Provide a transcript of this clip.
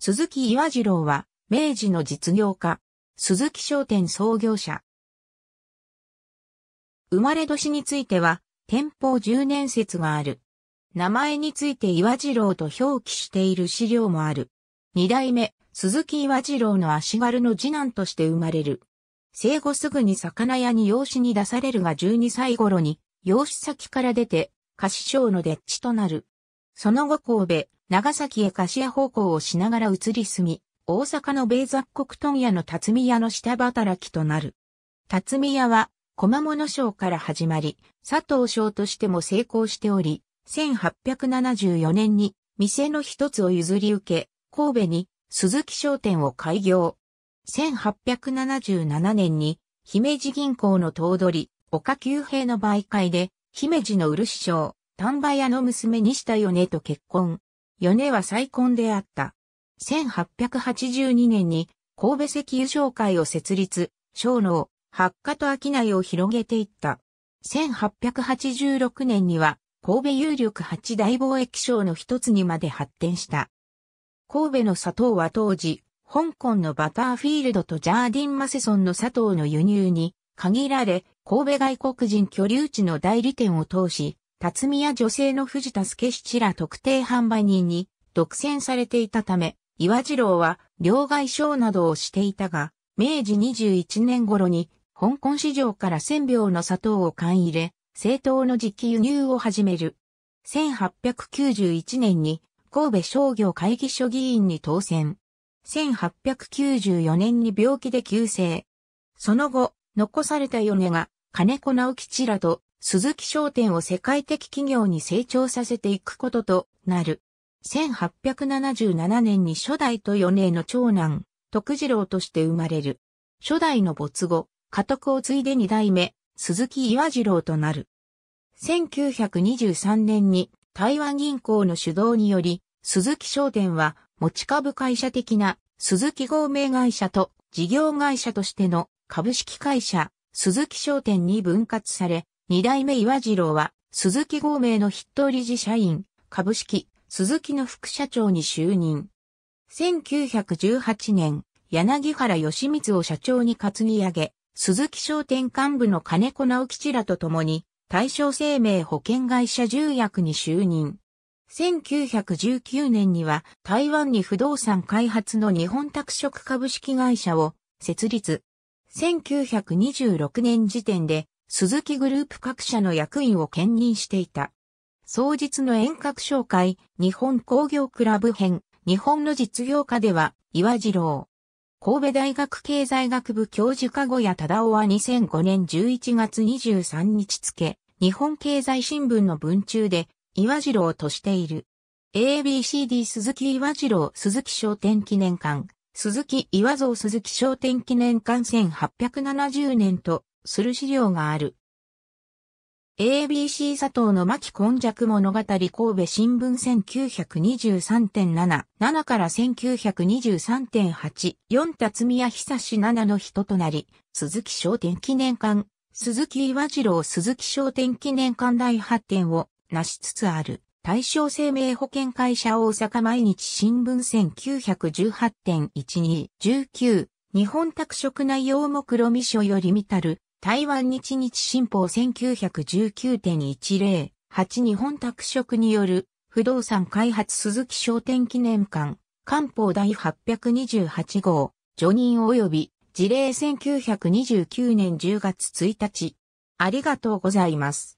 鈴木岩次郎は、明治の実業家、鈴木商店創業者。生まれ年については、天保十年説がある。名前について岩次郎と表記している資料もある。二代目、鈴木岩次郎の足軽の次男として生まれる。生後すぐに魚屋に養子に出されるが12歳頃に、養子先から出て、菓子商のデッチとなる。その後神戸、長崎へ屋方向をしながら移り住み、大阪の米雑国問屋の辰巳屋の下働きとなる。辰巳屋は、駒物商から始まり、佐藤商としても成功しており、1874年に店の一つを譲り受け、神戸に鈴木商店を開業。1877年に姫路銀行の頭取、岡久平の媒介で、姫路の漆商、丹波屋の娘西田よねと結婚。米は再婚であった。1882年に神戸石油商会を設立、商農、発火と商いを広げていった。1886年には神戸有力八大貿易商の一つにまで発展した。神戸の砂糖は当時、香港のバターフィールドとジャーディン・マセソンの砂糖の輸入に限られ、神戸外国人居留地の代理店を通し、辰巳や女性の藤田助七ら特定販売人に独占されていたため、岩次郎は両外商などをしていたが、明治21年頃に香港市場から千秒の砂糖を買い入れ、政党の時期輸入を始める。1891年に神戸商業会議所議員に当選。1894年に病気で急逝。その後、残された米が金子直吉らと鈴木商店を世界的企業に成長させていくこととなる。1877年に初代と四年の長男、徳次郎として生まれる。初代の没後、家督を継いで二代目、鈴木岩次郎となる。1923年に台湾銀行の主導により、鈴木商店は持ち株会社的な鈴木合名会社と事業会社としての株式会社鈴木商店に分割され、二代目岩次郎は、鈴木合名の筆頭理事社員、株式、鈴木の副社長に就任。1918年、柳原義光を社長に担ぎ上げ、鈴木商店幹部の金子直吉らと共に、大正生命保険会社重役に就任。1919年には台湾に不動産開発の日本拓殖株式会社を設立。1926年時点で鈴木グループ各社の役員を兼任していた。創日の遠隔紹介、日本工業クラブ編、日本の実業家では、岩次郎。神戸大学経済学部教授加護谷忠夫は2005年11月23日付、日本経済新聞の文中で、岩次郎としている。ABCD 鈴木岩次郎鈴木商店記念館、鈴木岩蔵鈴木商店記念館1870年とする資料がある。ABC 佐藤の巻根弱物語神戸新聞1923.77から1923.8 4辰宮久志7の人となり、鈴木商店記念館、鈴木岩次郎鈴木商店記念館第8点を成しつつある。大正生命保険会社大阪毎日新聞1918.1219日本拓殖内容目論見書より見たる台湾日日新報1919.108日本拓殖による不動産開発鈴木商店記念館官報第828号除任及び事例1929年10月1日ありがとうございます。